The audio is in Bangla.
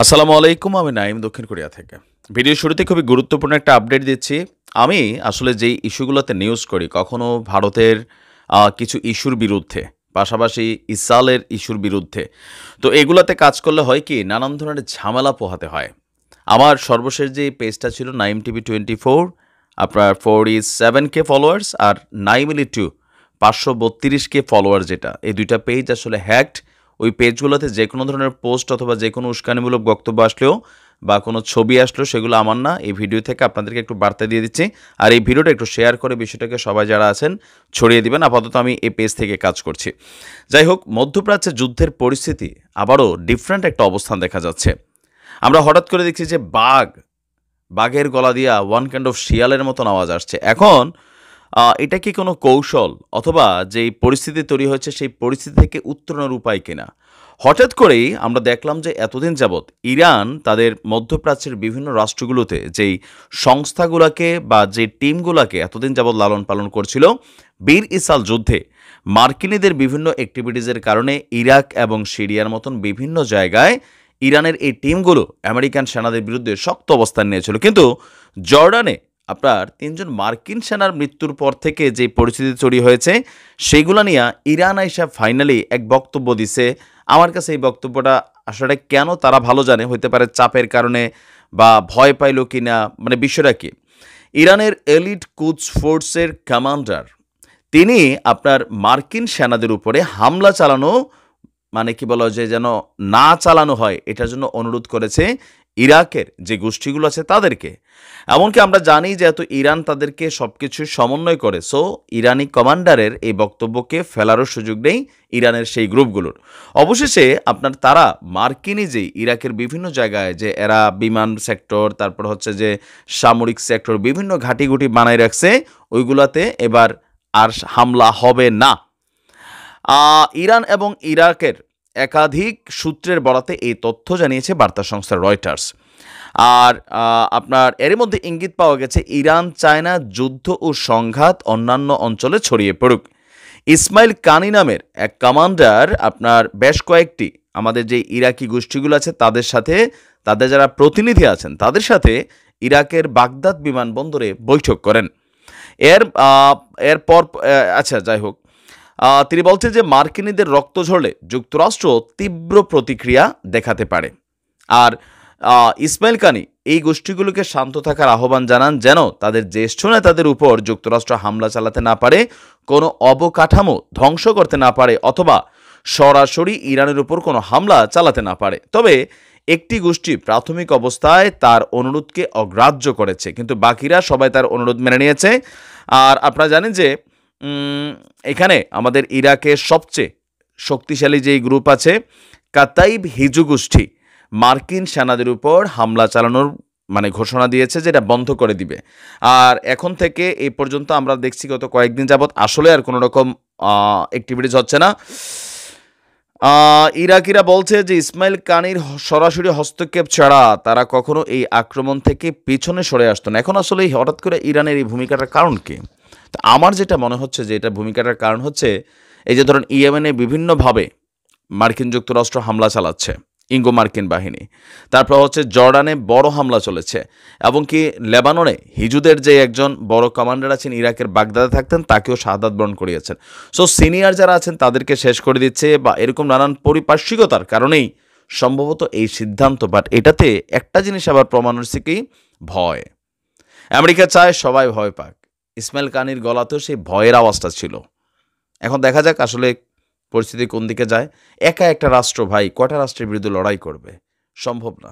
আসসালামু আলাইকুম আমি নাইম দক্ষিণ কোরিয়া থেকে ভিডিও শুরুতে খুবই গুরুত্বপূর্ণ একটা আপডেট দিচ্ছি আমি আসলে যেই ইস্যুগুলোতে নিউজ করি কখনও ভারতের কিছু ইস্যুর বিরুদ্ধে পাশাপাশি ইসালের ইস্যুর বিরুদ্ধে তো এগুলাতে কাজ করলে হয় কি নানান ধরনের ঝামেলা পোহাতে হয় আমার সর্বশেষ যে পেজটা ছিল নাইম টিভি টোয়েন্টি ফোর আপনার four is seven K followers আর নাইম ইলি টু পাঁচশো বত্রিশ কে ফলোয়ার যেটা এই দুইটা পেজ আসলে হ্যাকড ওই পেজগুলোতে যে কোনো ধরনের পোস্ট অথবা যে কোনো উস্কানিমূলক বক্তব্য আসলেও বা কোনো ছবি আসলেও সেগুলো আমার না এই ভিডিও থেকে আপনাদেরকে একটু বার্তা দিয়ে দিচ্ছি আর এই ভিডিওটা একটু শেয়ার করে বিষয়টাকে সবাই যারা আছেন ছড়িয়ে দিবেন আপাতত আমি এই পেজ থেকে কাজ করছি যাই হোক মধ্যপ্রাচ্যে যুদ্ধের পরিস্থিতি আবারও ডিফারেন্ট একটা অবস্থান দেখা যাচ্ছে আমরা হঠাৎ করে দেখছি যে বাঘ বাঘের গলা দিয়া ওয়ান কাইন্ড অফ শিয়ালের মতন আওয়াজ আসছে এখন এটা কি কোনো কৌশল অথবা যেই পরিস্থিতি তৈরি হয়েছে সেই পরিস্থিতি থেকে উত্তরণের উপায় কিনা হঠাৎ করেই আমরা দেখলাম যে এতদিন যাবৎ ইরান তাদের মধ্যপ্রাচ্যের বিভিন্ন রাষ্ট্রগুলোতে যেই সংস্থাগুলোকে বা যে টিমগুলোকে এতদিন যাবৎ লালন পালন করছিল বীর ইসাল যুদ্ধে মার্কিনীদের বিভিন্ন অ্যাক্টিভিটিজের কারণে ইরাক এবং সিরিয়ার মতন বিভিন্ন জায়গায় ইরানের এই টিমগুলো আমেরিকান সেনাদের বিরুদ্ধে শক্ত অবস্থান নিয়েছিল কিন্তু জর্ডানে আপনার তিনজন মার্কিন সেনার মৃত্যুর পর থেকে যে পরিস্থিতি তৈরি হয়েছে সেগুলো নিয়ে ইরান আইসা ফাইনালি এক বক্তব্য দিছে আমার কাছে এই বক্তব্যটা আসলে কেন তারা ভালো জানে হইতে পারে চাপের কারণে বা ভয় পাইল কি না মানে বিষয়টা কি ইরানের এলিট কুচ ফোর্সের কমান্ডার তিনি আপনার মার্কিন সেনাদের উপরে হামলা চালানো মানে কি বলা যে যেন না চালানো হয় এটার জন্য অনুরোধ করেছে ইরাকের যে গোষ্ঠীগুলো আছে তাদেরকে এমনকি আমরা জানি যে এত ইরান তাদেরকে সব কিছু সমন্বয় করে সো ইরানি কমান্ডারের এই বক্তব্যকে ফেলারও সুযোগ নেই ইরানের সেই গ্রুপগুলোর অবশেষে আপনার তারা মার্কিনই যে ইরাকের বিভিন্ন জায়গায় যে এরা বিমান সেক্টর তারপর হচ্ছে যে সামরিক সেক্টর বিভিন্ন ঘাটিগুটি বানায় রাখছে ওইগুলাতে এবার আর হামলা হবে না ইরান এবং ইরাকের একাধিক সূত্রের বরাতে এই তথ্য জানিয়েছে বার্তা সংস্থা রয়টার্স আর আপনার এর মধ্যে ইঙ্গিত পাওয়া গেছে ইরান চায়না যুদ্ধ ও সংঘাত অন্যান্য অঞ্চলে ছড়িয়ে পড়ুক ইসমাইল কানি নামের এক কমান্ডার আপনার বেশ কয়েকটি আমাদের যে ইরাকি গোষ্ঠীগুলো আছে তাদের সাথে তাদের যারা প্রতিনিধি আছেন তাদের সাথে ইরাকের বাগদাদ বিমানবন্দরে বৈঠক করেন এর এরপর আচ্ছা যাই হোক তিনি বলছেন যে মার্কিনীদের রক্ত ঝরলে যুক্তরাষ্ট্র তীব্র প্রতিক্রিয়া দেখাতে পারে আর ইসমাইল কানি এই গোষ্ঠীগুলোকে শান্ত থাকার আহ্বান জানান যেন তাদের জ্যেষ্ঠ নেতাদের উপর যুক্তরাষ্ট্র হামলা চালাতে না পারে কোনো অবকাঠামো ধ্বংস করতে না পারে অথবা সরাসরি ইরানের উপর কোনো হামলা চালাতে না পারে তবে একটি গোষ্ঠী প্রাথমিক অবস্থায় তার অনুরোধকে অগ্রাহ্য করেছে কিন্তু বাকিরা সবাই তার অনুরোধ মেনে নিয়েছে আর আপনারা জানেন যে এখানে আমাদের ইরাকের সবচেয়ে শক্তিশালী যেই গ্রুপ আছে কাতাইব হিজু গোষ্ঠী মার্কিন সেনাদের উপর হামলা চালানোর মানে ঘোষণা দিয়েছে যেটা বন্ধ করে দিবে আর এখন থেকে এ পর্যন্ত আমরা দেখছি গত কয়েকদিন যাবৎ আসলে আর কোনো রকম অ্যাক্টিভিটিস হচ্ছে না ইরাকিরা বলছে যে ইসমাইল কানির সরাসরি হস্তক্ষেপ ছাড়া তারা কখনো এই আক্রমণ থেকে পেছনে সরে আসতো না এখন আসলে হঠাৎ করে ইরানের এই ভূমিকাটার কারণ কী তো আমার যেটা মনে হচ্ছে যে এটা ভূমিকাটার কারণ হচ্ছে এই যে ধরুন ইয়েমেনে বিভিন্নভাবে মার্কিন যুক্তরাষ্ট্র হামলা চালাচ্ছে ইঙ্গো মার্কিন বাহিনী তারপর হচ্ছে জর্ডানে বড় হামলা চলেছে এবং কি লেবাননে হিজুদের যে একজন বড় কমান্ডার আছেন ইরাকের বাগদাদে থাকতেন তাকেও শাহাদাত বরণ করিয়েছেন সো সিনিয়র যারা আছেন তাদেরকে শেষ করে দিচ্ছে বা এরকম নানান পরিপার্শ্বিকতার কারণেই সম্ভবত এই সিদ্ধান্ত বাট এটাতে একটা জিনিস আবার প্রমাণ হচ্ছে কি ভয় আমেরিকা চায় সবাই ভয় পাক ইসমাইল কানির গলাতেও সেই ভয়ের আওয়াজটা ছিল এখন দেখা যাক আসলে পরিস্থিতি কোন দিকে যায় একা একটা রাষ্ট্র ভাই কটা রাষ্ট্রের বিরুদ্ধে লড়াই করবে সম্ভব না